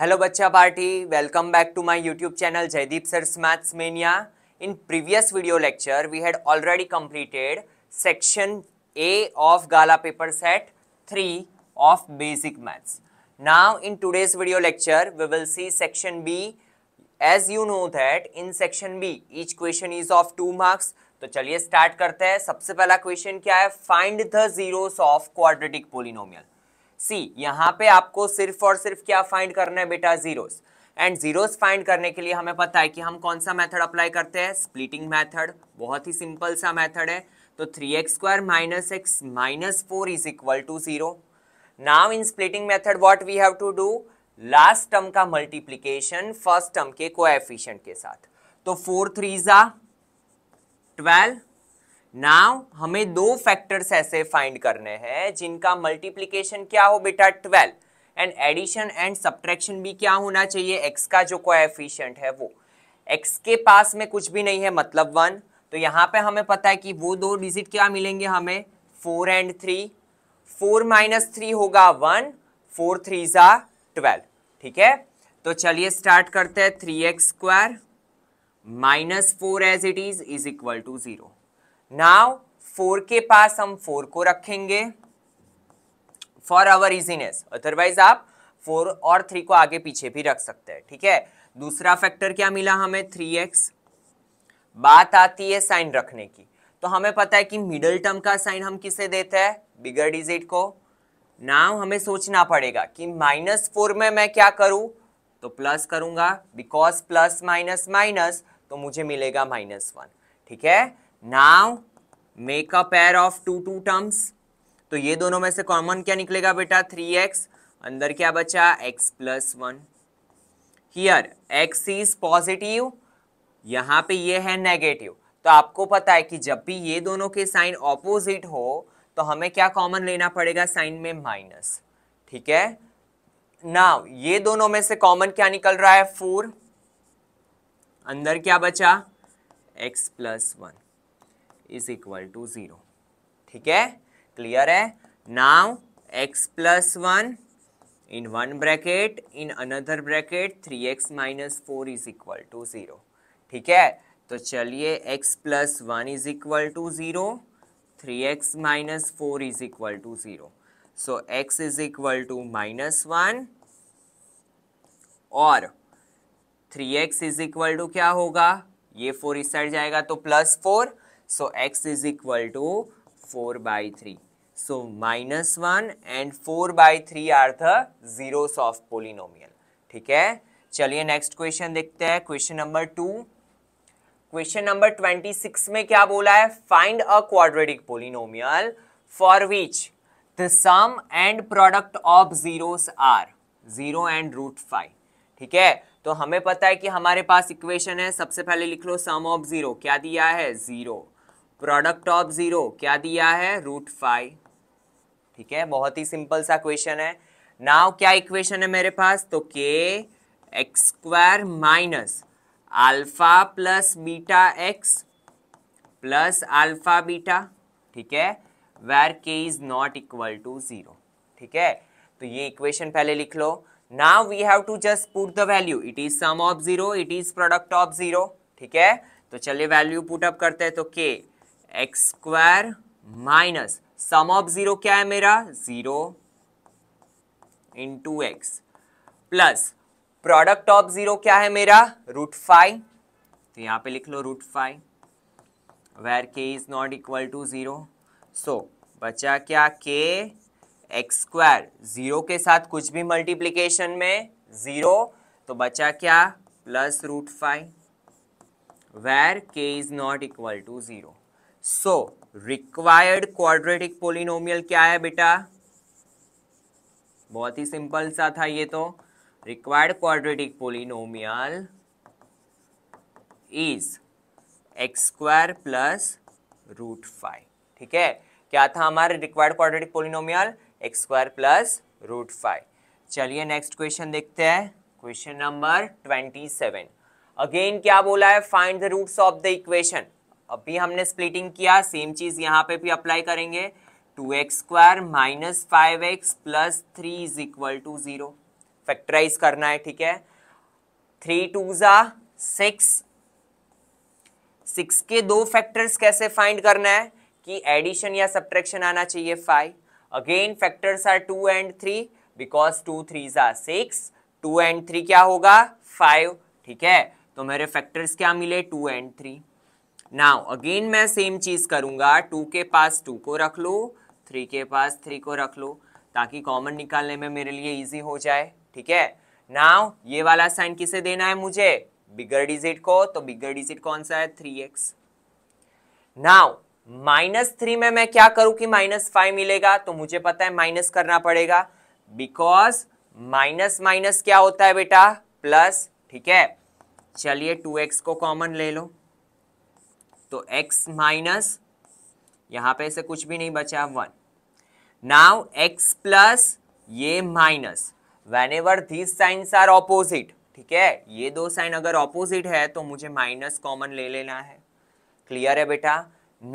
Hello बच्चा party welcome back to my YouTube channel Jaydeep sir's maths mania in previous video lecture we had already completed section A of Gala paper set three of basic maths now in today's video lecture we will see section B as you know that in section B each question is of two marks तो चलिए start करते हैं सबसे पहला question क्या है find the zeros of quadratic polynomial सी यहाँ पे आपको सिर्फ और सिर्फ क्या फाइंड करना है बेटा जीरोस एंड जीरोस फाइंड करने के लिए हमें पता है कि हम कौन सा मेथड अप्लाई करते हैं स्प्लिटिंग मेथड बहुत ही सिंपल सा मेथड है तो three x square minus x minus four is equal to zero now in splitting method what we have to do last term का मल्टीप्लीकेशन फर्स्ट टर्म के coefficient के साथ तो फोर थ्री ज़ा ट्वेल्व नाउ हमें दो फैक्टर्स ऐसे find करने हैं जिनका मल्टीप्लीकेशन क्या हो बेटा twelve and addition and subtraction भी क्या होना चाहिए एक्स का जो कोएफिशिएंट है वो एक्स के पास में कुछ भी नहीं है मतलब वन तो यहाँ पे हमें पता है कि वो दो डिजिट क्या मिलेंगे हमें four and three four minus three होगा वन फोर थ्री ज़ा ट्वेल्व ठीक है तो चलिए स्टार्ट करते हैं three x square minus four as it is is equal to zero now four के पास हम फोर को रखेंगे फॉर आवर इजीनेस अदरवाइज आप फोर और थ्री को आगे पीछे भी रख सकते हैं ठीक है दूसरा फैक्टर क्या मिला हमें थ्री एक्स बात आती है साइन रखने की तो हमें पता है कि मिडल टर्म का साइन हम किसे देते हैं बिगर डिजिट को नाउ हमें सोचना पड़ेगा कि माइनस फोर में मैं क्या करूं तो प्लस करूंगा बिकॉज प्लस माइनस माइनस तो मुझे मिलेगा माइनस वन ठीक है now make a pair of two two terms तो ये दोनों में से कॉमन क्या निकलेगा बेटा थ्री एक्स अंदर क्या बचा x plus one here x is positive यहाँ पे ये है नेगेटिव तो आपको पता है कि जब भी ये दोनों के साइन ऑपोजिट हो तो हमें क्या कॉमन लेना पड़ेगा साइन में माइनस ठीक है नाउ ये दोनों में से कॉमन क्या निकल रहा है फोर अंदर क्या बचा x plus one is equal to zero ठीक है क्लियर है now x plus one one bracket in another bracket three x minus four is equal to zero ठीक है तो चलिए x plus one is equal to zero three x minus four is equal to zero so x is equal to minus one और three x is equal to क्या होगा ये four इस side जाएगा तो plus four so x is equal to four by three so minus one and four by three are the zeros of polynomial ठीक है चलिए नेक्स्ट क्वेश्चन देखते हैं question number two question number twenty six में क्या बोला है find a quadratic polynomial for which the sum and product of zeros are zero and root five ठीक है तो हमें पता है कि हमारे पास इक्वेशन है सबसे पहले लिख लो सम ऑफ जीरो क्या दिया है जीरो प्रोडक्ट ऑफ जीरो क्या दिया है रूट फाइव ठीक है बहुत ही सिंपल सा क्वेश्चन है नाव क्या इक्वेशन है मेरे पास तो k x square minus alpha plus beta x plus alpha beta ठीक है where k is not equal to zero ठीक है तो ये इक्वेशन पहले लिख लो now we have to just put the value it is sum of zero it is product of zero ठीक है तो चलिए वैल्यू पुट अप करते हैं तो k x square minus sum of zero क्या है मेरा zero into x plus product of zero क्या है मेरा रूट फाइव तो यहां पे लिख लो root five where k is not equal to zero so बचा क्या के एक्स स्क्वायर जीरो के साथ कुछ भी मल्टीप्लीकेशन में जीरो तो बचा क्या plus root five where k is not equal to zero so required quadratic polynomial क्या है बेटा बहुत ही सिंपल सा था ये तो required quadratic polynomial is x square plus root five ठीक है क्या था हमारा required quadratic polynomial x square plus root five चलिए नेक्स्ट क्वेश्चन देखते हैं question number twenty seven again क्या बोला है find the roots of the equation अभी हमने स्प्लिटिंग किया सेम चीज़ यहाँ पे भी अप्लाई करेंगे two x square minus five x plus three is equal to zero factorise करना है ठीक है थ्री टू ज़ा सिक्स सिक्स के दो फैक्टर्स कैसे फाइंड करना है कि एडिशन या सब्ट्रैक्शन आना चाहिए five again factors are two and three because two three ज़ा सिक्स टू एंड थ्री क्या होगा फाइव ठीक है तो मेरे फैक्टर्स क्या मिले two and three now again मैं सेम चीज़ करूंगा टू के पास टू को रख लो थ्री के पास थ्री को रख लो ताकि कॉमन निकालने में मेरे लिए ईजी हो जाए ठीक है नाउ ये वाला साइन किसे देना है मुझे बिगर डिजिट को तो बिगर डिजिट कौन सा है three x now minus three में मैं क्या करूं कि माइनस फाइव मिलेगा तो मुझे पता है माइनस करना पड़ेगा बिकॉज माइनस माइनस क्या होता है बेटा प्लस ठीक है चलिए टू एक्स को कॉमन ले लो तो x माइनस यहां पे से कुछ भी नहीं बचा वन नाउ x प्लस ये minus whenever these signs are opposite ठीक है ये दो साइन अगर ऑपोजिट है तो मुझे माइनस कॉमन ले लेना है क्लियर है बेटा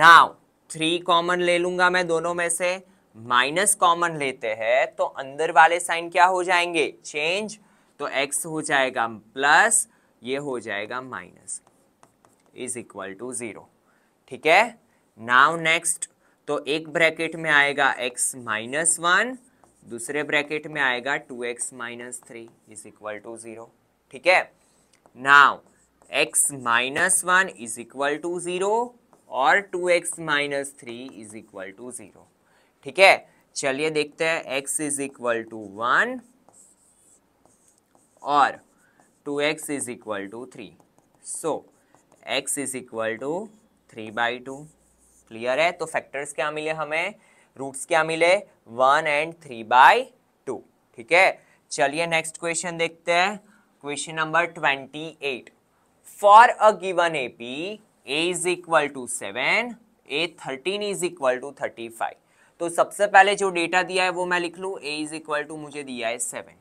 नाउ थ्री कॉमन ले लूंगा मैं दोनों में से माइनस कॉमन लेते हैं तो अंदर वाले साइन क्या हो जाएंगे चेंज तो एक्स हो जाएगा प्लस ये हो जाएगा minus is equal to zero ठीक है नाउ नेक्स्ट तो एक ब्रैकेट में आएगा x माइनस वन दूसरे ब्रैकेट में आएगा two x minus three is equal to zero ठीक है now x minus one is equal to zero और two x minus three is equal to zero ठीक है चलिए देखते हैं x is equal to one और two x is equal to three so x is equal to three by two clear है तो factors क्या मिले हमें रूट्स क्या मिले one and three by two ठीक है चलिए नेक्स्ट क्वेश्चन देखते हैं question number twenty eight for a given A P a is equal to seven a thirteen is equal to thirty five तो सबसे पहले जो डेटा दिया है वो मैं लिख लूँ ए इज इक्वल टू मुझे दिया है seven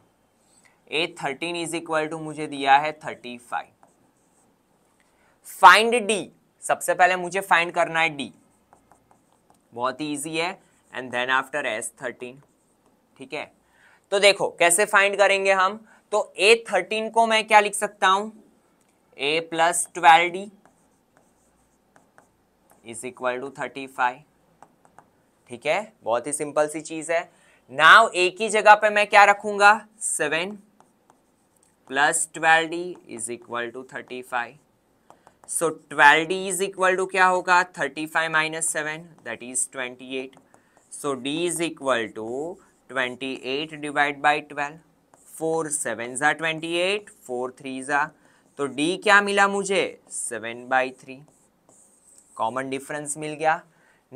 a thirteen is equal to मुझे दिया है थर्टी फाइव फाइंड डी सबसे पहले मुझे फाइंड करना है डी बहुत ही ईजी है and then after s thirteen ठीक है तो देखो कैसे फाइंड करेंगे हम तो ए थर्टीन को मैं क्या लिख सकता हूं a plus twelve d is equal to thirty five ठीक है बहुत ही सिंपल सी चीज है नाव ए की जगह पे मैं क्या रखूंगा seven plus twelve d is equal to thirty five so twelve d is equal to क्या होगा thirty five minus seven that is twenty eight so d is equal to twenty eight divide by twelve four seven ज़ा twenty eight four three ज़ा तो d क्या मिला मुझे seven by three common difference मिल गया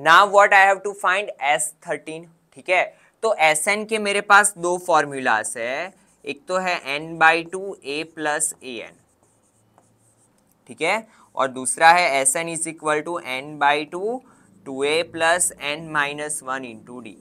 ना what I have to find s thirteen ठीक है तो एस एन के मेरे पास दो फॉर्मूलाज है एक तो है n by two a plus a n ठीक है और दूसरा है s n is equal to n by two two a plus n minus one into d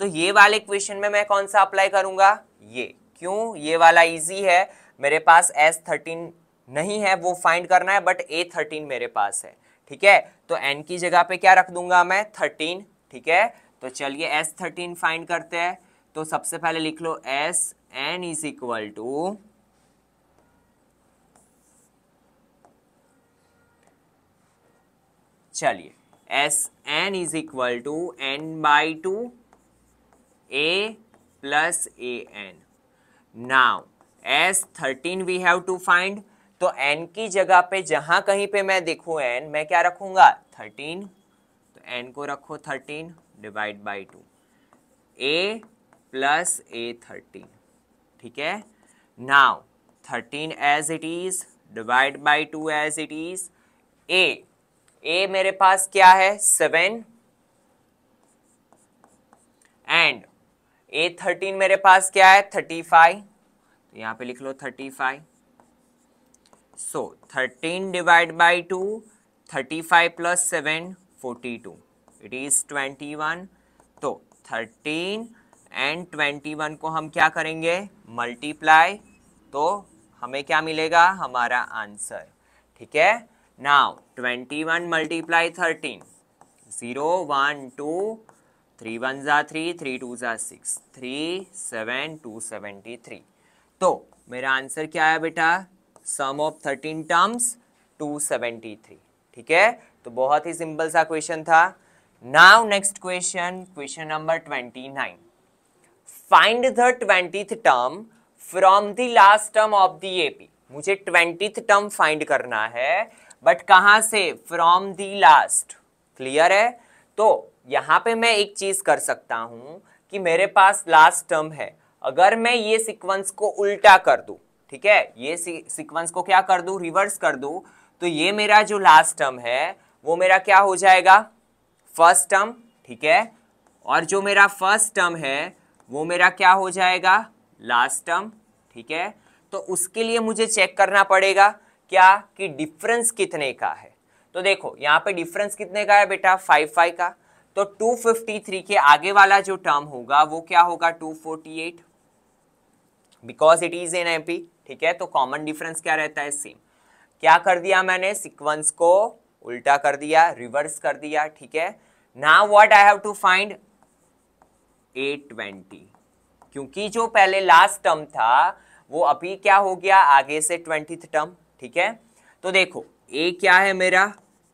तो ये वाले क्वेश्चन में मैं कौन सा अप्लाई करूँगा ये क्यों ये वाला इजी है मेरे पास एस थर्टीन नहीं है वो फाइंड करना है बट ए थर्टीन मेरे पास है ठीक है तो एन की जगह पे क्या रख दूंगा मैं थर्टीन ठीक है तो चलिए एस थर्टीन फाइंड करते हैं तो सबसे पहले लिख लो s n is equal to चलिए s n is equal to n by two a plus a n now s thirteen we have to find तो एन की जगह पे जहां कहीं पे मैं देखू एन मैं क्या रखूंगा थर्टीन तो एन को रखो thirteen divide by two a plus a thirteen ठीक है now thirteen as it is divide by two as it is a a मेरे पास क्या है सेवन एंड ए थर्टीन मेरे पास क्या है थर्टी फाइव तो यहाँ पे लिख लो thirty five so thirteen divide by two thirty five plus seven forty two it is twenty one तो थर्टीन एंड ट्वेंटी वन को हम क्या करेंगे मल्टीप्लाई तो हमें क्या मिलेगा हमारा आंसर ठीक है Now, 21 multiply 13. 0, 1, 2, 3 ones are 3, 3 twos are 6. 3, 7, 2, 73. तो मेरा आंसर क्या है बेटा सम ऑफ 13 टर्म्स 273. ठीक है तो बहुत ही सिंपल सा क्वेश्चन था now next question question number nine find the twenty term from the last term of the AP मुझे ट्वेंटी टर्म फाइंड करना है बट कहाँ से फ्रॉम दी लास्ट क्लियर है तो यहाँ पे मैं एक चीज़ कर सकता हूँ कि मेरे पास लास्ट टर्म है अगर मैं ये सीक्वेंस को उल्टा कर दूँ ठीक है ये सीक्वेंस को क्या कर दूँ रिवर्स कर दूँ तो ये मेरा जो लास्ट टर्म है वो मेरा क्या हो जाएगा फर्स्ट टर्म ठीक है और जो मेरा फर्स्ट टर्म है वो मेरा क्या हो जाएगा लास्ट टर्म ठीक है तो उसके लिए मुझे चेक करना पड़ेगा क्या कि डिफरेंस कितने का है तो देखो यहाँ पे डिफरेंस कितने का है बेटा फाइव फाइव का तो 253 के आगे वाला जो टर्म होगा वो क्या होगा 248 because it is an AP ठीक है तो कॉमन डिफरेंस क्या रहता है सेम क्या कर दिया मैंने सिक्वेंस को उल्टा कर दिया रिवर्स कर दिया ठीक है ना what I have to find 820 क्योंकि जो पहले लास्ट टर्म था वो अभी क्या हो गया आगे से ट्वेंटी टर्म ठीक है तो देखो ए क्या है मेरा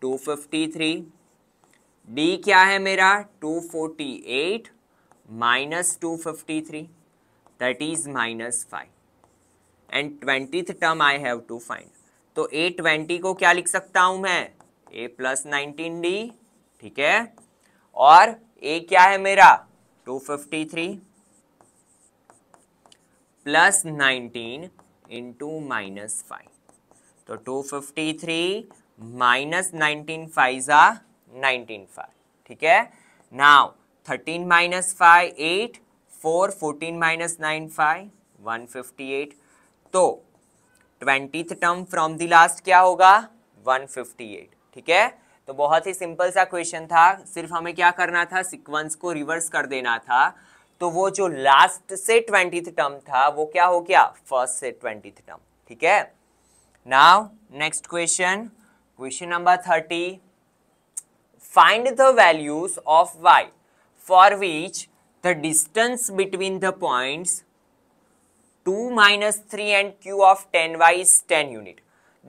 253 डी क्या है मेरा 248 minus two fifty three that is minus five and twenty term I have to find तो ए ट्वेंटी को क्या लिख सकता हूं मैं ए प्लस नाइनटीन डी ठीक है और ए क्या है मेरा two fifty three plus nineteen into minus five तो 253 माइनस नाइनटीन फाइव ज़ा नाइनटीन फाइव ठीक है now thirteen minus five eight four fourteen minus nine five one fifty eight तो twenty term from the last क्या होगा one fifty eight ठीक है तो बहुत ही सिंपल सा क्वेश्चन था सिर्फ हमें क्या करना था सिक्वेंस को रिवर्स कर देना था तो वो जो लास्ट से ट्वेंटी टर्म था वो क्या हो गया फर्स्ट से ट्वेंटी टर्म ठीक है now next question question number 30 find the values of y for which the distance between the points 2 minus three and Q of ten y is ten unit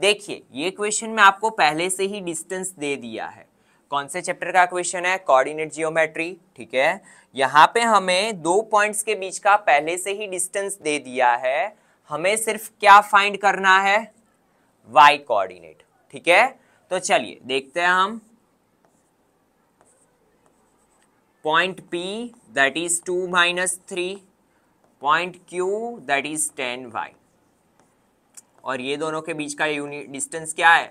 देखिए ये क्वेश्चन में आपको पहले से ही distance दे दिया है कौन से चैप्टर का क्वेश्चन है कोऑर्डिनेट जियोमेट्री ठीक है यहाँ पे हमें दो पॉइंट्स के बीच का पहले से ही डिस्टेंस दे दिया है हमें सिर्फ क्या फाइंड करना है वाई कोऑर्डिनेट ठीक है तो चलिए देखते हैं हम point P that is two minus three point Q that is ten y और ये दोनों के बीच का यूनिट डिस्टेंस क्या है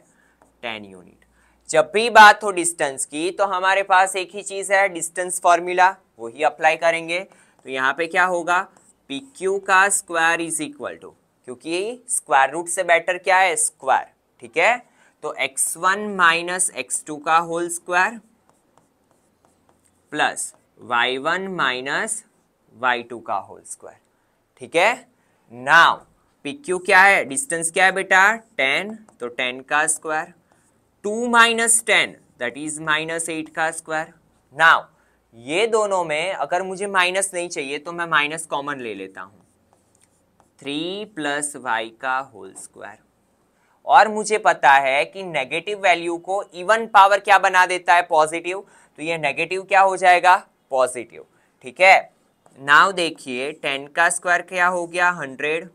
टेन यूनिट जब भी बात हो डिस्टेंस की तो हमारे पास एक ही चीज़ है डिस्टेंस फॉर्मूला वही अप्लाई करेंगे तो यहाँ पे क्या होगा पी क्यू का स्क्वायर इज इक्वल टू क्योंकि स्क्वायर रूट से बेटर क्या है स्क्वायर ठीक है तो x one minus x two का whole square plus y one minus y two का होल स्क्वायर ठीक है नाउ क्यू क्या है डिस्टेंस क्या है बेटा टेन तो टेन का square two minus ten that is minus eight का स्क्वायर नाउ ये दोनों में अगर मुझे माइनस नहीं चाहिए तो मैं माइनस कॉमन ले लेता हूं थ्री प्लस वाई का होल स्क्वायर और मुझे पता है कि नेगेटिव वैल्यू को इवन पावर क्या बना देता है पॉजिटिव तो ये नेगेटिव क्या हो जाएगा पॉजिटिव ठीक है नाव देखिए टेन का स्क्वायर क्या हो गया हंड्रेड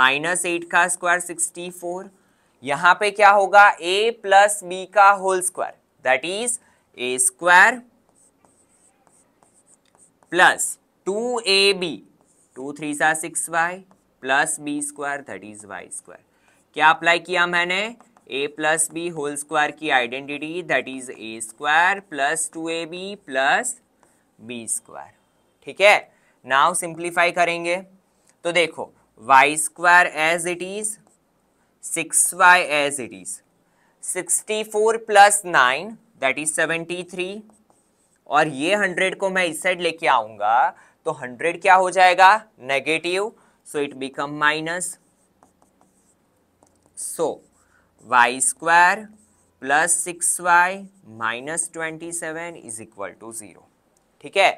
माइनस एट का स्क्वायर सिक्सटी फोर यहाँ पे क्या होगा ए प्लस बी का whole square that is a square plus two a b two three सा six y plus b square that is y square क्या अप्लाई किया मैंने a plus b whole square की identity that is a square plus two a b plus b square ठीक है now simplify करेंगे तो देखो Y square as it is six y as it is sixty four plus nine that is seventy three और ये hundred को मैं इस साइड लेके आऊंगा तो हंड्रेड क्या हो जाएगा negative so it become minus so y square plus 6y minus 27 is equal to 0 ठीक है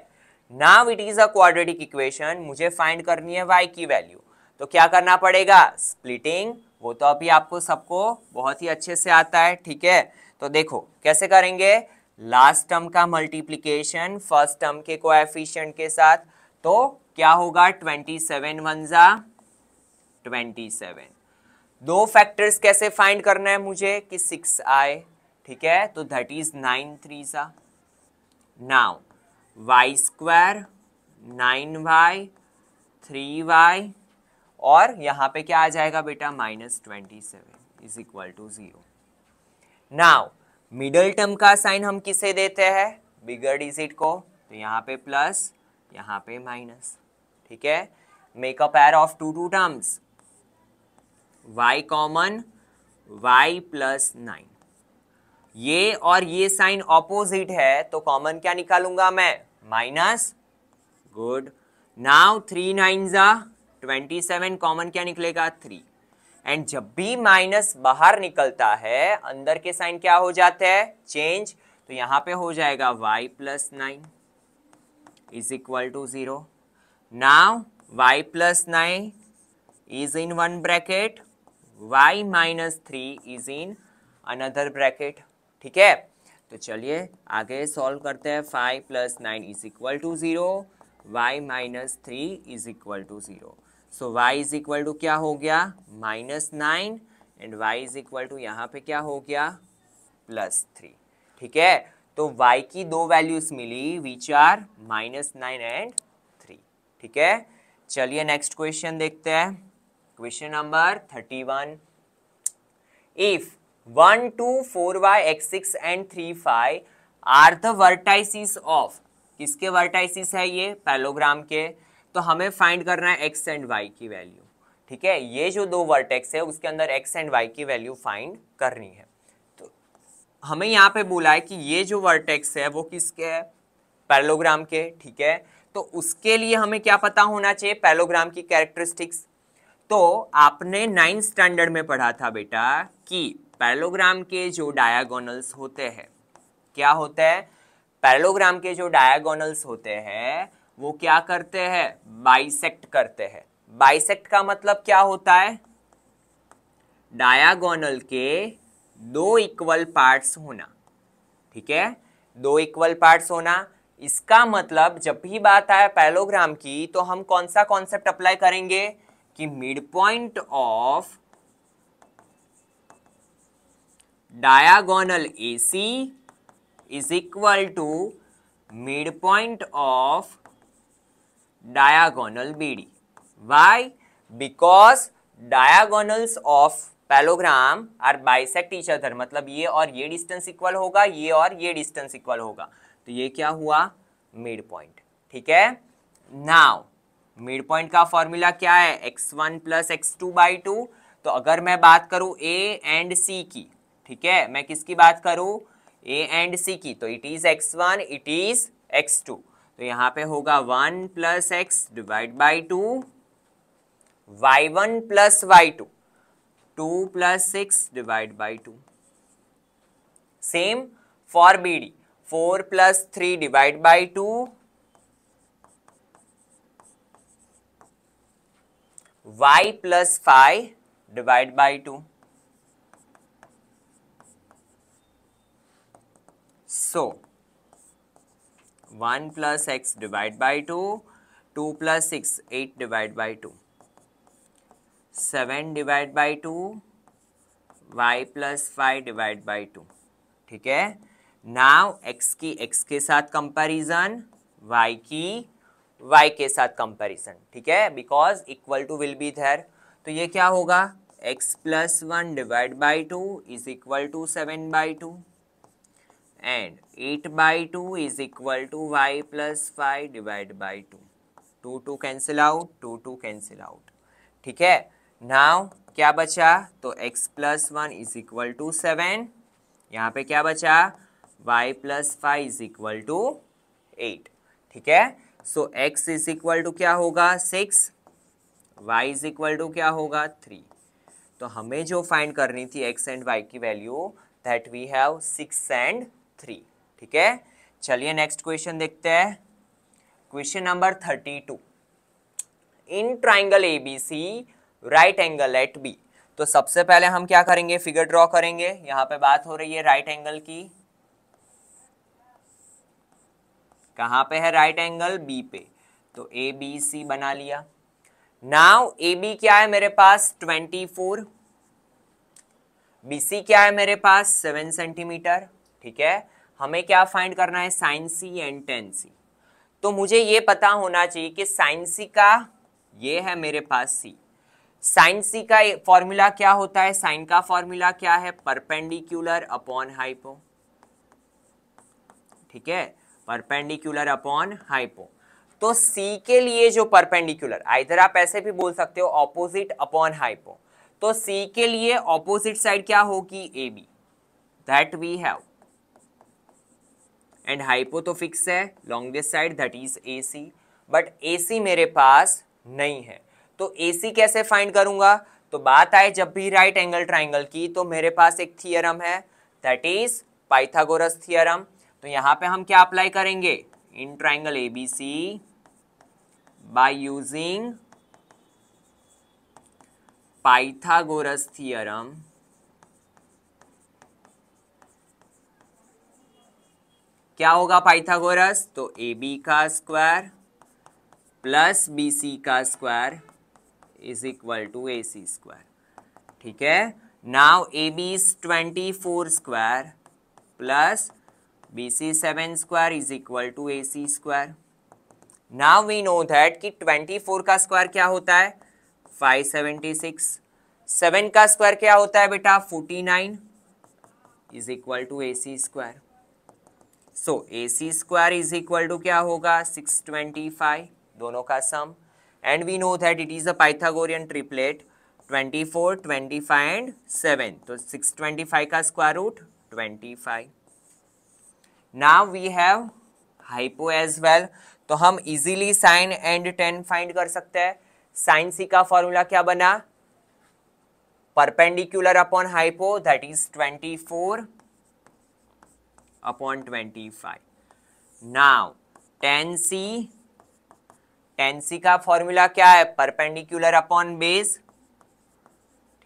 now it is a quadratic equation मुझे find करनी है y की value तो क्या करना पड़ेगा स्प्लिटिंग वो तो अभी आपको सबको बहुत ही अच्छे से आता है ठीक है तो देखो कैसे करेंगे लास्ट टर्म का मल्टीप्लीकेशन फर्स्ट टर्म के कोएफिशिएंट के साथ तो क्या होगा ट्वेंटी सेवन वनजा ट्वेंटी सेवन दो फैक्टर्स कैसे फाइंड करना है मुझे कि सिक्स आए ठीक है तो दैट इज नाइन थ्री सा now y square nine y three y और यहाँ पे क्या आ जाएगा बेटा minus twenty seven is equal to zero now middle term का साइन हम किसे देते हैं बिगर डिजिट को तो यहाँ पे प्लस यहाँ पे माइनस ठीक है make a pair of two two terms y common y plus nine ये और ये साइन ऑपोजिट है तो कॉमन क्या निकालूंगा मैं minus good now three nine जा ट्वेंटी सेवन कॉमन क्या निकलेगा थ्री एंड जब भी माइनस बाहर निकलता है अंदर के साइन क्या हो जाते हैं चेंज तो यहां पे हो जाएगा y plus nine is equal to zero Now y plus 9 is in one bracket, y minus 3 is in another bracket. ठीक है तो चलिए आगे सॉल्व करते हैं five plus nine is equal to zero y minus three is equal to zero so y is equal to क्या हो गया minus nine and y is equal to यहाँ पे क्या हो गया प्लस थ्री ठीक है तो वाई की दो वैल्यूज मिली which are minus nine and ठीक है चलिए नेक्स्ट क्वेश्चन देखते हैं question number thirty one if one two four y x six and three five are the vertices of किसके वर्टाइसिस है ये पैलोग्राम के तो हमें फाइंड करना है एक्स एंड वाई की वैल्यू ठीक है ये जो दो वर्टेक्स है उसके अंदर एक्स एंड वाई की वैल्यू फाइंड करनी है तो हमें यहाँ पे बोला है कि ये जो वर्टेक्स है वो किसके है पैलोग्राम के ठीक है तो उसके लिए हमें क्या पता होना चाहिए पैलोग्राम की कैरेक्टरिस्टिक्स तो आपने नाइन्थ स्टैंडर्ड में पढ़ा था बेटा कि पैलोग्राम के जो डायागोनल्स होते हैं क्या होते हैं पैलोग्राम के जो डायागोनल्स होते हैं वो क्या करते हैं बाइसेक्ट करते हैं बाइसेक्ट का मतलब क्या होता है डायागोनल के दो इक्वल पार्ट्स होना ठीक है दो इक्वल पार्ट्स होना इसका मतलब जब भी बात आए पैलोग्राम की तो हम कौन सा कॉन्सेप्ट अप्लाई करेंगे कि mid point of diagonal A C is equal to mid point of B D why because diagonals of parallelogram are bisect each other मतलब ये और ये डिस्टेंस इक्वल होगा ये और ये डिस्टेंस इक्वल होगा तो ये क्या हुआ मिड पॉइंट ठीक है नाउ मिड पॉइंट का फॉर्मूला क्या है x one plus x two by two तो अगर मैं बात करूं ए एंड सी की ठीक है मैं किसकी बात करूं ए एंड सी की तो it is x one it is x two तो यहां पे होगा one plus x divide by two y one plus y two two plus six divide by two same for B D four plus three divide by two y plus five divide by two so one plus x divide by two two plus six eight divide by two seven divide by two y plus five divide by two ठीक है now x की x के साथ comparison Y की Y के साथ comparison ठीक है because equal to will be there तो ये क्या होगा x plus one divide by two is equal to seven by two and eight by two is equal to y plus five divide by two two two cancel out two two cancel out ठीक है now क्या बचा तो x plus one is equal to seven यहाँ पे क्या बचा y plus five is equal to eight ठीक है so x is equal to क्या होगा six y is equal to क्या होगा थ्री तो हमें जो फाइंड करनी थी एक्स एंड वाई की value that we have six and three ठीक है चलिए नेक्स्ट क्वेश्चन देखते हैं question number thirty two in triangle A B C right angle at B तो सबसे पहले हम क्या करेंगे फिगर ड्रॉ करेंगे यहाँ पे बात हो रही है राइट right एंगल की कहाँ पे है राइट एंगल बी पे तो ए बी सी बना लिया नाउ ए बी क्या है मेरे पास ट्वेंटी फोर बी सी क्या है मेरे पास सेवन सेंटीमीटर ठीक है हमें क्या फाइंड करना है sine C and tan C तो मुझे ये पता होना चाहिए कि साइन सी का ये है मेरे पास सी साइन सी का फॉर्मूला क्या होता है साइन का फॉर्मूला क्या है परपेंडिकुलर अपॉन हाइपो ठीक है परपेंडिकुलर अपॉन हाइपो तो सी के लिए जो परपेंडिकुलर आइधर आप ऐसे भी बोल सकते हो ऑपोजिट अपॉन हाइपो तो सी के लिए ऑपोजिट साइड क्या होगी A B that we have and hypo तो फिक्स है long this side that is A C but A C मेरे पास नहीं है तो ए सी कैसे फाइंड करूंगा तो बात आए जब भी राइट एंगल ट्राइंगल की तो मेरे पास एक थियरम है दैट इज पाइथागोरस थियरम तो यहां पे हम क्या अप्लाई करेंगे in triangle ABC by by using Pythagoras theorem क्या होगा पाइथागोरस तो ए बी का स्क्वायर प्लस बी सी का square is equal to A C square ठीक है now A B is twenty four square plus B C seven square is equal to A C square now कि 24 का square क्या होता है 576 7 का square क्या होता है बेटा 49 is equal to A C square so A C square is equal to क्या होगा 625 दोनों का sum and we know that it is a Pythagorean triplet twenty 25 and 7 तो 625 का square root 25 now we have hypo as well तो हम easily sine and tan find कर सकते हैं साइन सी का फॉर्मूला क्या बना perpendicular upon hypo that is twenty four upon twenty five now tan C tan C का formula क्या है परपेंडिकुलर अपॉन बेस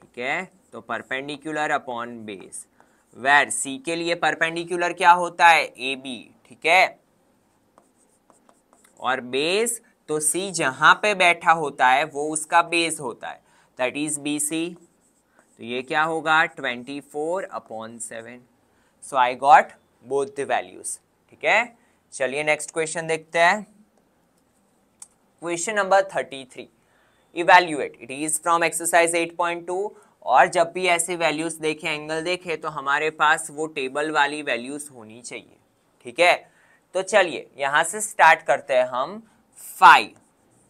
ठीक है तो perpendicular upon base where C के लिए परपेंडिकुलर क्या होता है ए बी ठीक है और बेस तो सी जहां पे बैठा होता है वो उसका बेस होता है दैट इज बी सी तो ये क्या होगा twenty four upon seven so I got both the values ठीक है चलिए नेक्स्ट क्वेश्चन देखते हैं question number thirty three evaluate it is from exercise eight point two और जब भी ऐसे वैल्यूज़ देखें एंगल देखें तो हमारे पास वो टेबल वाली वैल्यूज़ होनी चाहिए ठीक है तो चलिए यहाँ से स्टार्ट करते हैं हम फाइव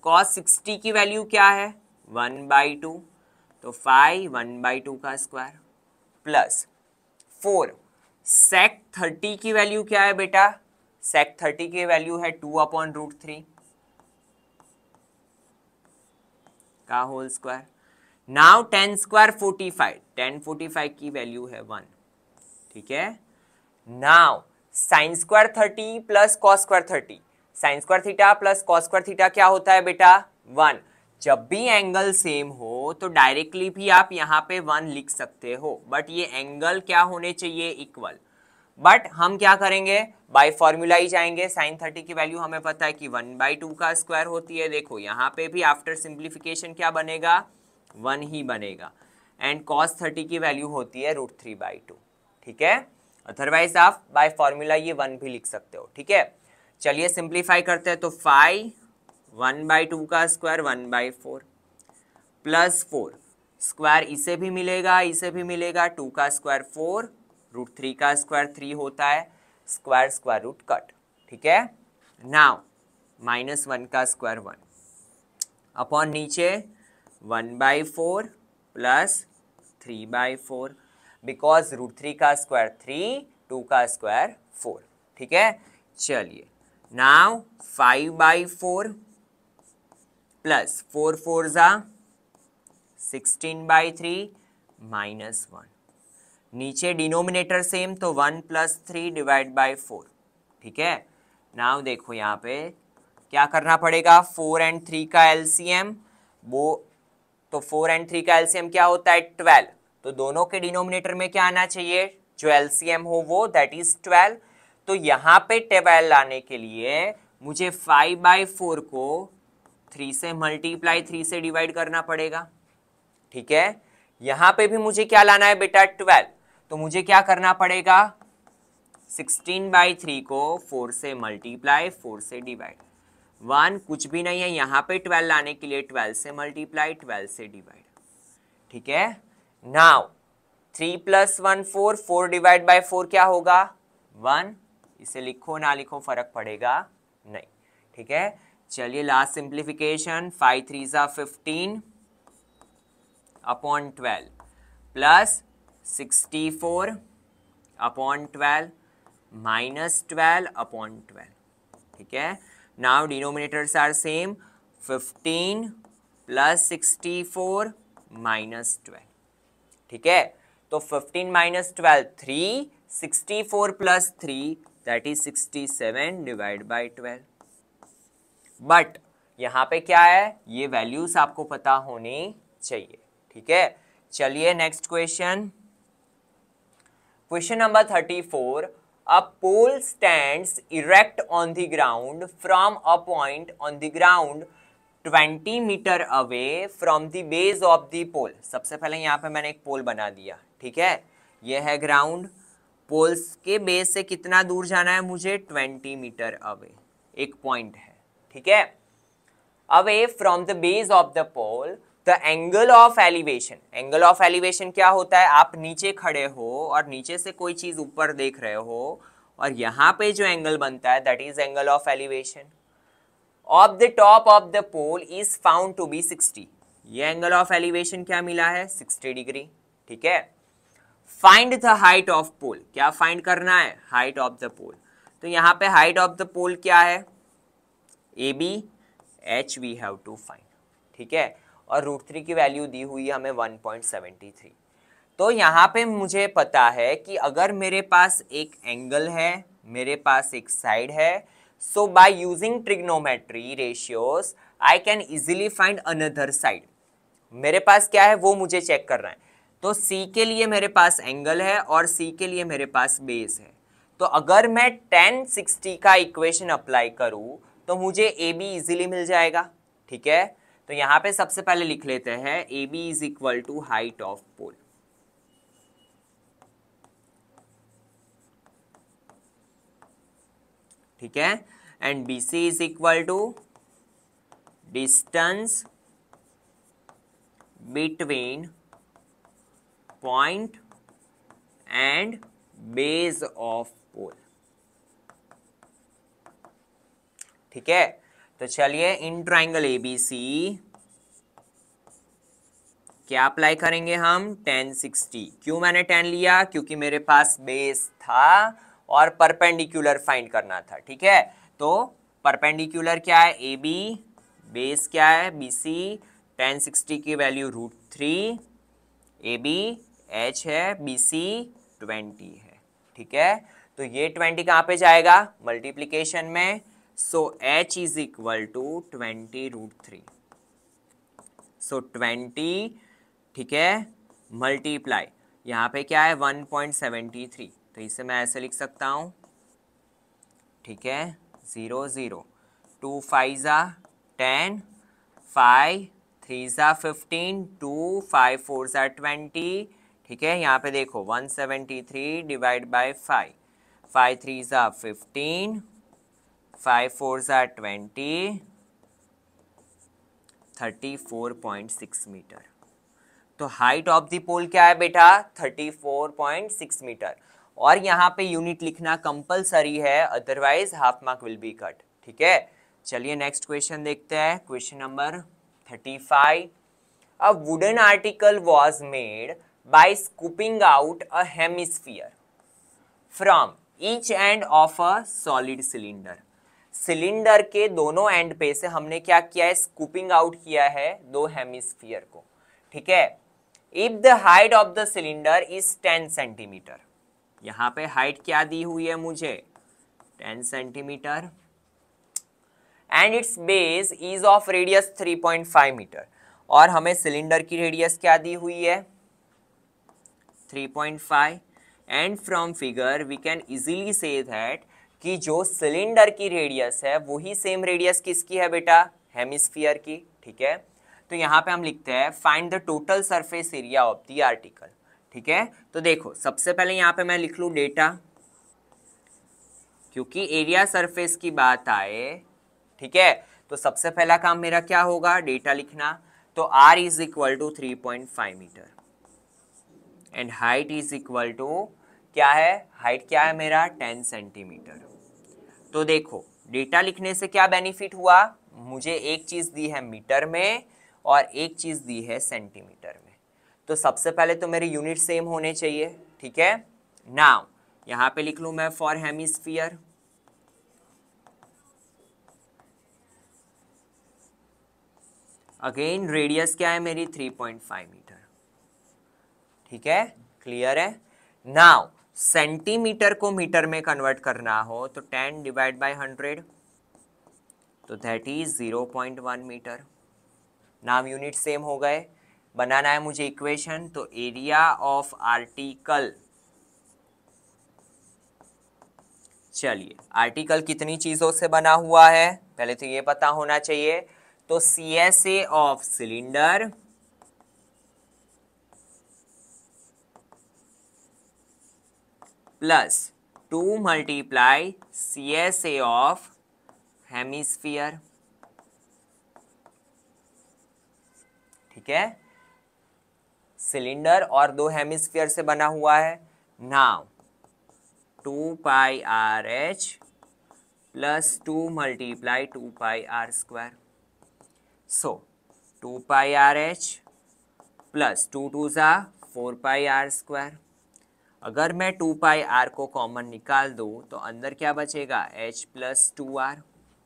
कॉस सिक्सटी की वैल्यू क्या है वन बाई टू तो फाइव वन बाई टू का square plus four sec thirty की वैल्यू क्या है बेटा सेक थर्टी की वैल्यू है टू अपॉन रूट थ्री का whole square now tan square forty five tan forty five की वैल्यू है वन ठीक है now sine square thirty plus cos square thirty sine square theta plus cos square theta क्या होता है बेटा one जब भी एंगल सेम हो तो डायरेक्टली भी आप यहाँ पे वन लिख सकते हो बट ये एंगल क्या होने चाहिए इक्वल बट हम क्या करेंगे बाई फॉर्मूला ही जाएंगे साइन थर्टी की वैल्यू हमें पता है कि वन बाई टू का स्क्वायर होती है देखो यहाँ पे भी आफ्टर सिंप्लीफिकेशन क्या बनेगा वन ही बनेगा एंड कॉस थर्टी की वैल्यू होती है रूट थ्री बाई टू ठीक है अदरवाइज आप बाय फॉर्मूला ये वन भी लिख सकते हो ठीक है चलिए सिंप्लीफाई करते हैं तो फाइव वन बाई टू का square one by four plus four square इसे भी मिलेगा इसे भी मिलेगा टू का स्क्वायर फोर रूट थ्री का स्क्वायर थ्री होता है स्क्वायर स्क्वायर रूट कट ठीक है नाउ माइनस वन का स्क्वायर वन अपॉन नीचे one by four plus three by four because root three का स्क्वायर थ्री टू का स्क्वायर फोर ठीक है चलिए now five by four plus four four ज़ा sixteen by three minus one नीचे denominator same तो one plus three divide by four ठीक है नाउ देखो यहाँ पे क्या करना पड़ेगा फोर एंड थ्री का एलसीएम वो तो फोर एंड थ्री का एल्सियम क्या होता है ट्वेल्व तो दोनों के डिनोमिनेटर में क्या आना चाहिए जो एल्सियम हो वो दैट इज ट्वेल्व तो यहाँ पे ट्वेल्व लाने के लिए मुझे फाइव बाई फोर को थ्री से मल्टीप्लाई थ्री से डिवाइड करना पड़ेगा ठीक है यहाँ पे भी मुझे क्या लाना है बेटा ट्वेल्व तो मुझे क्या करना पड़ेगा सिक्सटीन बाई थ्री को फोर से मल्टीप्लाई फोर से डिवाइड वन कुछ भी नहीं है यहाँ पे ट्वेल्व लाने के लिए ट्वेल्व से मल्टीप्लाई ट्वेल्व से डिवाइड ठीक है now three plus one four four divide by four क्या होगा वन इसे लिखो ना लिखो फर्क पड़ेगा नहीं ठीक है चलिए लास्ट सिंप्लीफिकेशन फाइव थ्री ज़ा fifteen upon twelve plus sixty four upon twelve minus twelve upon twelve ठीक है now denominators are same 15 plus 64 four minus twelve ठीक है तो 15 minus twelve three sixty four plus three that is sixty seven divide by twelve but यहाँ पे क्या है ये वैल्यूज आपको पता होने चाहिए ठीक है चलिए next question question number thirty four a pole stands erect on the ground from a point on the ground 20 metre away from the base of the pole सबसे पहले यहाँ पे मैंने एक पोल बना दिया ठीक है ये है ग्राउंड पोल्स के बेस से कितना दूर जाना है मुझे 20 मीटर अवे एक पॉइंट है ठीक है away from the base of the pole the angle of elevation angle of elevation क्या होता है आप नीचे खड़े हो और नीचे से कोई चीज़ ऊपर देख रहे हो और यहां पे जो एंगल बनता है that is angle of elevation of the top of the pole is found to be 60 ये एंगल ऑफ एलिवेशन क्या मिला है 60 डिग्री ठीक है find the height of pole क्या फाइंड करना है हाइट ऑफ द पोल तो यहां पे हाइट ऑफ द पोल क्या है A B H we have to find ठीक है और रूट थ्री की वैल्यू दी हुई है हमें वन पॉइंट सेवेंटी थ्री तो यहाँ पे मुझे पता है कि अगर मेरे पास एक एंगल है मेरे पास एक साइड है so by using trigonometry ratios I can easily find another side मेरे पास क्या है वो मुझे चेक करना है तो सी के लिए मेरे पास एंगल है और सी के लिए मेरे पास बेस है तो अगर मैं टेन सिक्सटी का इक्वेशन अप्लाई करूँ तो मुझे ए बी इजिली मिल जाएगा ठीक है तो यहां पे सबसे पहले लिख लेते हैं A B is equal to height of pole ठीक है and B C is equal to distance between point and base of pole ठीक है तो चलिए इन ट्राइंगल सी क्या अप्लाई करेंगे हम 1060 क्यों मैंने 10 लिया क्योंकि मेरे पास बेस था और परपेंडिकुलर फाइंड करना था ठीक है तो परपेंडिकुलर क्या है ए बी बेस क्या है बी सी टेन सिक्सटी की value root three A B H है बी सी ट्वेंटी है ठीक है तो ये ट्वेंटी कहाँ पे जाएगा मल्टीप्लीकेशन में so H is equal to twenty root three so twenty ठीक है मल्टीप्लाई यहाँ पे क्या है थ्री तो इसे मैं ऐसे लिख सकता हूँ ठीक है ज़ीरो ज़ीरो टू फाइव ज़ा टेन फाइव थ्री ज़ा फिफ्टीन टू फाइव फोर ज़ा ट्वेंटी ठीक है यहाँ पे देखो one seventy three divide by five five three ज़ा फिफ्टीन फाइव फोर ज़ार twenty thirty four point six metre तो हाइट ऑफ द पोल क्या है बेटा thirty four point six metre और यहाँ पे यूनिट लिखना कंपलसरी है otherwise half mark will be cut ठीक है चलिए नेक्स्ट क्वेश्चन देखते हैं question number thirty five a wooden article was made by scooping out a hemisphere from each end of a solid cylinder cylinder के दोनों and पे से हमने क्या किया है स्कूपिंग आउट किया है दो हेमिस्फीयर को ठीक है if the height of the cylinder is ten centimetre यहां पे हाइट क्या दी हुई है मुझे ten centimetre and its base is of radius three point five metre और हमें सिलेंडर की रेडियस क्या दी हुई है three point five and from figure we can easily see that कि जो सिलेंडर की रेडियस है वही सेम रेडियस किसकी है बेटा हेमिस्फीयर की ठीक है तो यहाँ पे हम लिखते हैं find the total surface area of the article ठीक है तो देखो सबसे पहले यहाँ पे मैं लिख लू डेटा क्योंकि एरिया सरफेस की बात आए ठीक है तो सबसे पहला काम मेरा क्या होगा डेटा लिखना तो R is equal to three point five metre and height is equal to क्या है हाइट क्या है मेरा टेन सेंटीमीटर तो देखो डेटा लिखने से क्या बेनिफिट हुआ मुझे एक चीज़ दी है मीटर में और एक चीज़ दी है सेंटीमीटर में तो सबसे पहले तो मेरे यूनिट सेम होने चाहिए ठीक है नाउ यहां पे लिख लू मैं फॉर हेमिस्फीयर अगेन रेडियस क्या है मेरी 3.5 मीटर ठीक है क्लियर है नाउ सेंटीमीटर को मीटर में कन्वर्ट करना हो तो टेन डिवाइड बाय हंड्रेड तो that is zero point one metre नाम यूनिट सेम हो गए बनाना है मुझे इक्वेशन तो एरिया ऑफ आर्टिकल चलिए आर्टिकल कितनी चीज़ों से बना हुआ है पहले तो ये पता होना चाहिए तो C S A of cylinder plus two multiply C S A of hemisphere ठीक है सिलेंडर और दो हेमिसफियर से बना हुआ है now two pi R H plus two multiply two pi R square so two pi R H plus two two सा four pi R square अगर मैं टू पाई आर को कॉमन निकाल दूँ तो अंदर क्या बचेगा एच प्लस टू आर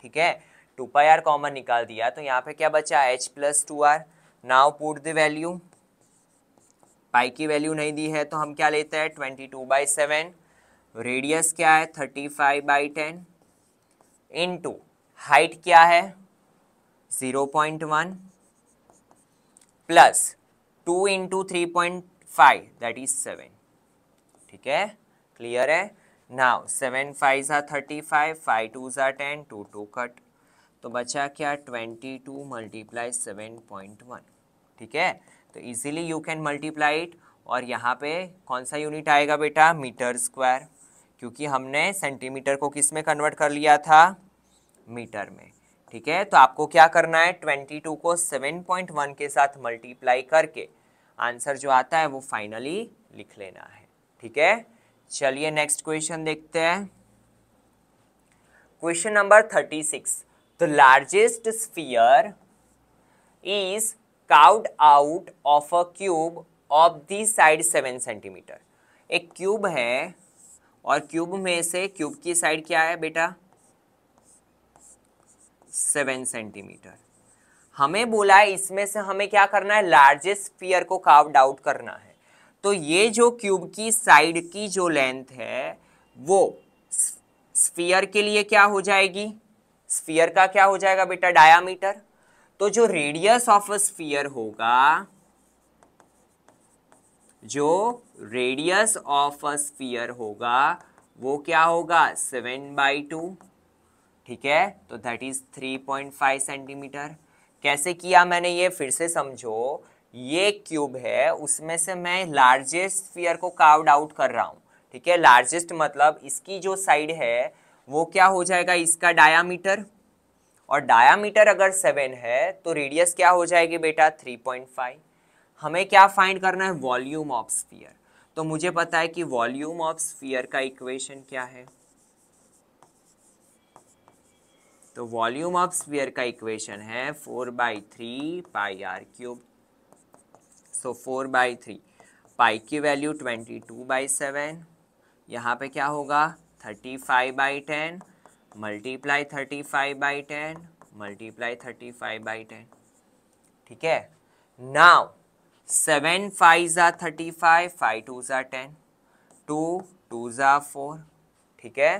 ठीक है टू पाई आर कॉमन निकाल दिया तो यहाँ पे क्या बचा H plus two R now put the value pi की वैल्यू नहीं दी है तो हम क्या लेते हैं twenty two by seven radius क्या है thirty five by ten into height क्या है zero point one plus two into three point five that is seven ठीक है क्लियर है नाउ सेवन फाइव ज़ा थर्टी फाइव फाइव टू ज़ा ten two two cut तो बचा क्या twenty two multiply seven point one ठीक है तो easily you can multiply it और यहाँ पे कौन सा यूनिट आएगा बेटा मीटर स्क्वायर क्योंकि हमने सेंटीमीटर को किस में कन्वर्ट कर लिया था मीटर में ठीक है तो आपको क्या करना है ट्वेंटी टू को सेवन पॉइंट वन के साथ मल्टीप्लाई करके आंसर जो आता है वो फाइनली लिख लेना है ठीक है चलिए नेक्स्ट क्वेश्चन देखते हैं question number thirty six the largest sphere is carved out of a cube of the side seven centimetre एक क्यूब है और क्यूब में से क्यूब की साइड क्या है बेटा सेवन सेंटीमीटर हमें बोला है इसमें से हमें क्या करना है लार्जेस्ट स्फीयर को काउड आउट करना है तो ये जो क्यूब की साइड की जो लेंथ है वो स्फीयर के लिए क्या हो जाएगी स्फीयर का क्या हो जाएगा बेटा डायामीटर तो जो रेडियस ऑफ अ स्फीयर होगा जो रेडियस ऑफ अ स्फीयर होगा वो क्या होगा सेवन बाई टू ठीक है तो that is three point five centimetre कैसे किया मैंने ये फिर से समझो ये क्यूब है उसमें से मैं लार्जेस्ट स्फीयर को काउड आउट कर रहा हूँ ठीक है लार्जेस्ट मतलब इसकी जो साइड है वो क्या हो जाएगा इसका डायामीटर और डायामीटर अगर सेवन है तो रेडियस क्या हो जाएगी बेटा थ्री पॉइंट फाइव हमें क्या फाइंड करना है वॉल्यूम ऑफ स्फीयर तो मुझे पता है कि वॉल्यूम ऑफ स्फीयर का इक्वेशन क्या है तो वॉल्यूम ऑफ स्फीयर का इक्वेशन है four by three pi R cube so four by three pi की value twenty two by seven यहाँ पर क्या होगा thirty five by ten multiply thirty five by ten multiply thirty five by ten ठीक है now seven five ज़ा thirty five five two ज़ा ten two two ज़ा फोर ठीक है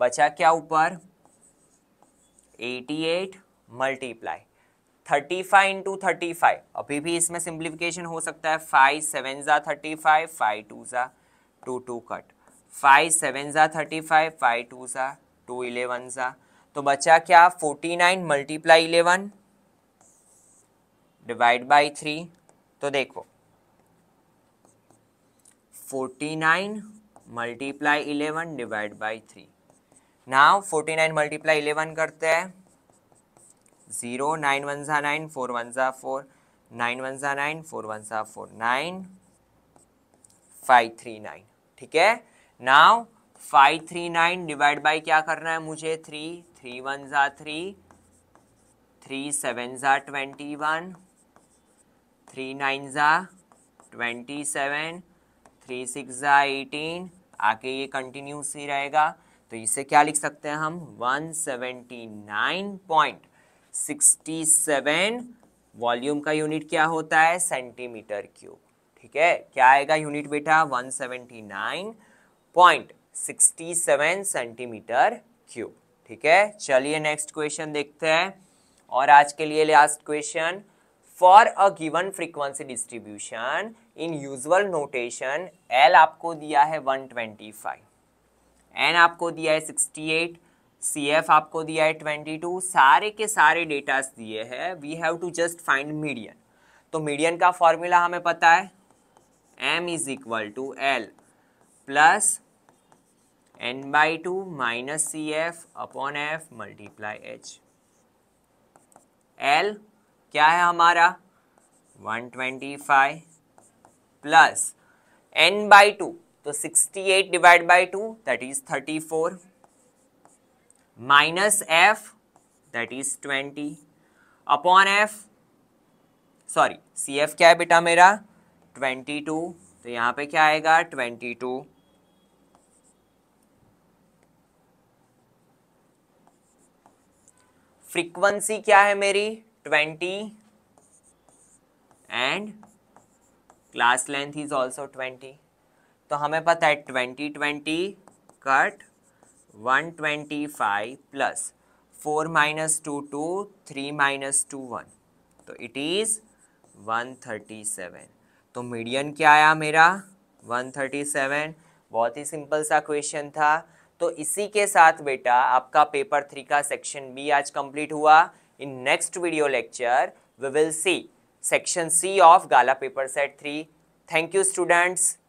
बचा क्या ऊपर eighty eight multiply thirty five into thirty five अभी भी इसमें सिंप्लीफिकेशन हो सकता है फाइव सेवन ज़ा थर्टी फाइव फाइव टू ज़ा two two cut five seven ज़ा थर्टी फाइव फाइव टू ज़ा टू इलेवन ज़ा तो बचा क्या forty nine multiply eleven divide by three तो देखो forty nine multiply eleven divide by three now forty nine multiply eleven करते हैं ज़ीरो नाइन वन ज़ा नाइन फोर वन ज़ा फोर नाइन वन ज़ा नाइन फोर वन ज़ा four nine five three nine ठीक है now five three nine divide by क्या करना है मुझे थ्री थ्री वन ज़ा थ्री थ्री सेवन ज़ा ट्वेंटी वन थ्री नाइन ज़ा ट्वेंटी सेवन थ्री सिक्स ज़ा एटीन आके ये कंटिन्यूस ही रहेगा तो इसे क्या लिख सकते हैं हम one seventy nine point 67 volume का यूनिट क्या होता है सेंटीमीटर क्यूब ठीक है क्या आएगा यूनिट बेटा 179.67 सेंटीमीटर क्यूब ठीक है चलिए नेक्स्ट क्वेश्चन देखते हैं और आज के लिए last question for a given frequency distribution in usual notation L आपको दिया है 125 एन आपको दिया है 68 सी एफ आपको दिया है ट्वेंटी टू सारे के सारे डेटास दिए हैं we have to just find median तो मीडियन का फॉर्मूला हमें पता है M is equal to L plus N by two minus C F upon F multiply H L क्या है हमारा one twenty five plus N by two तो sixty eight divide by two that is thirty four minus F that is twenty upon F sorry C F क्या है बेटा मेरा twenty two तो यहां पे क्या आएगा ट्वेंटी टू फ्रीक्वेंसी क्या है मेरी twenty and class length is also twenty तो हमें पता है twenty twenty cut one twenty five plus four minus two two three minus two one तो it is one thirty seven तो मीडियन क्या आया मेरा वन थर्टी सेवन बहुत ही सिंपल सा क्वेश्चन था तो इसी के साथ बेटा आपका पेपर थ्री का सेक्शन बी आज कंप्लीट हुआ in next video lecture we will see section C of Gala paper set three thank you students